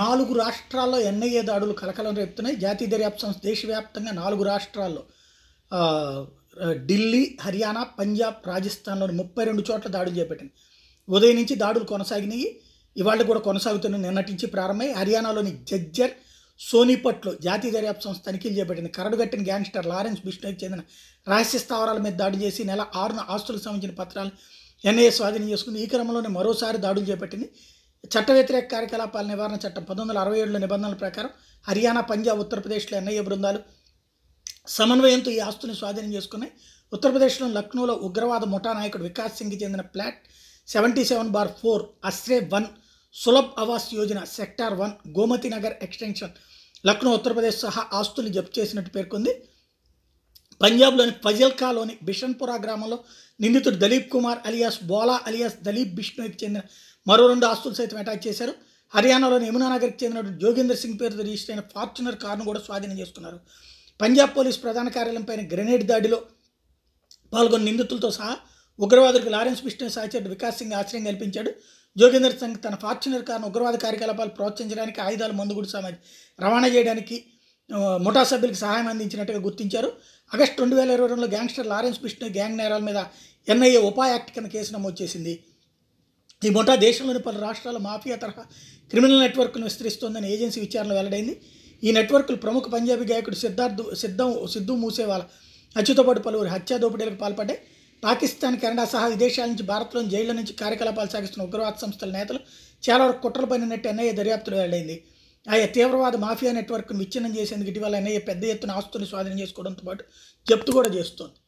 నాలుగు రాష్ట్రాల్లో ఎన్ఐఏ దాడులు కలకలం రేపుతున్నాయి జాతీయ దర్యాప్తు సంస్థ దేశవ్యాప్తంగా నాలుగు రాష్ట్రాల్లో ఢిల్లీ హర్యానా పంజాబ్ రాజస్థాన్లోని ముప్పై రెండు చోట్ల దాడులు చేపట్టింది ఉదయం నుంచి దాడులు కొనసాగినాయి ఇవాళ కూడా కొనసాగుతున్న నిన్నటించి ప్రారంభమై హర్యానాలోని జజ్జర్ సోనీపట్లో జాతీయ దర్యాప్తు సంస్థ తనిఖీలు చేపట్టింది కరడుగట్టిన గ్యాంగ్స్టర్ లారెన్స్ బిష్ణోకి చెందిన రహస్య స్థావరాల మీద దాడి చేసి నెల ఆరున ఆస్తులకు సంబంధించిన పత్రాలు ఎన్ఐఏ స్వాధీనం చేసుకుంది ఈ క్రమంలోనే మరోసారి దాడులు చేపట్టింది చట్ట వ్యతిరేక కార్యకలాపాల నివారణ చట్టం పంతొమ్మిది వందల అరవై ఏడులో నిబంధనల ప్రకారం హర్యానా పంజాబ్ ఉత్తరప్రదేశ్లో ఎన్ఐఏ బృందాలు సమన్వయంతో ఈ ఆస్తుని స్వాధీనం చేసుకున్నాయి ఉత్తరప్రదేశ్లో లక్నోలో ఉగ్రవాద ముఠా నాయకుడు వికాస్ సింగ్కి చెందిన plot seventy seven bar four అస్రే one Sulabh Awas Yojana sector one Gomti Nagar extension Lucknow Uttar Pradesh సహా ఆస్తులు జప్తు చేసినట్టు పేర్కొంది పంజాబ్లోని ఫజల్కాలోని బిషన్పురా గ్రామంలో నిందితుడు దలీప్ కుమార్ అలియాస్ బోలా అలియాస్ దలీప్ బిష్ణుకి చెందిన మరో రెండు ఆస్తులు సైతం అటాక్ చేశారు హర్యానాలోని యమునానగర్కి చెందిన జోగేందర్ సింగ్ పేరుతో రిజిస్టర్ అయిన ఫార్చునర్ కారును కూడా స్వాధీనం చేసుకున్నారు పంజాబ్ పోలీస్ ప్రధాన కార్యాలయం పైన గ్రెనేడ్ దాడిలో పాల్గొన్న నిందితులతో సహా ఉగ్రవాదులకు లారెన్స్ బిష్ణు సహచరుడు వికాస్ సింగ్ ఆశ్రయం కల్పించాడు జోగేందర్ సింగ్ తన ఫార్చునర్ కారును ఉగ్రవాద కార్యకలాపాలు ప్రోత్సహించడానికి ఆయుధాలు మందుగుడు సామాజి రవాణా చేయడానికి ముఠా సభ్యులకు సహాయం అందించినట్టుగా గుర్తించారు ఆగస్టు రెండు వేల ఇరవై రెండులో గ్యాంగ్స్టర్ లారెన్స్ బిష్ణు గ్యాంగ్ నేరాల మీద ఎన్ఐఏ ఉపా యాక్ట్ కింద కేసు నమోదు చేసింది ఈ ముఠా దేశంలోని పలు రాష్ట్రాల మాఫియా తరహా క్రిమినల్ నెట్వర్క్ను విస్తరిస్తోందని ఏజెన్సీ విచారణ వెల్లడైంది ఈ నెట్వర్క్లు ప్రముఖ పంజాబీ గాయకుడు సిద్ధార్థ్ సిద్ధం సిద్ధు మూసేవాల హత్యతో పాటు పలువురు హత్యా దోపిడీలకు పాల్పడ్డాయి పాకిస్తాన్ కెనడా సహా విదేశాల నుంచి భారత్లోని జైళ్ల నుంచి కార్యకలాపాలు సాగిస్తున్న ఉగ్రవాద సంస్థల నేతలు చాలా వరకు కుట్రలు పనినట్టు ఎన్ఐఏ దర్యాప్తులు వెల్లడైంది ఆయా తీవ్రవాద మాఫియా నెట్వర్క్ను విచ్ఛిన్నం చేసేందుకు ఇటీవల ఎన్ఐఏ పెద్ద ఎత్తున ఆస్తుని స్వాధీనం చేసుకోవడంతో పాటు జప్తు కూడా చేస్తోంది